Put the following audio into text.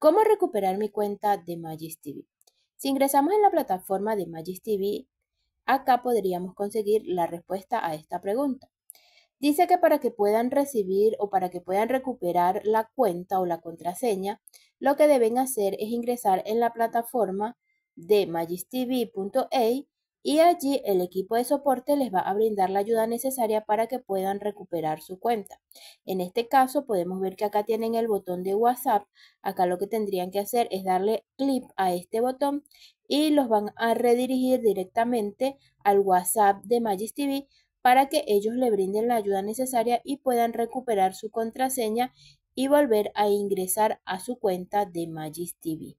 ¿Cómo recuperar mi cuenta de Magis TV? Si ingresamos en la plataforma de Magis TV, acá podríamos conseguir la respuesta a esta pregunta. Dice que para que puedan recibir o para que puedan recuperar la cuenta o la contraseña, lo que deben hacer es ingresar en la plataforma de magisTV.ai y allí el equipo de soporte les va a brindar la ayuda necesaria para que puedan recuperar su cuenta. En este caso podemos ver que acá tienen el botón de WhatsApp, acá lo que tendrían que hacer es darle clic a este botón y los van a redirigir directamente al WhatsApp de Magis TV para que ellos le brinden la ayuda necesaria y puedan recuperar su contraseña y volver a ingresar a su cuenta de Magis TV.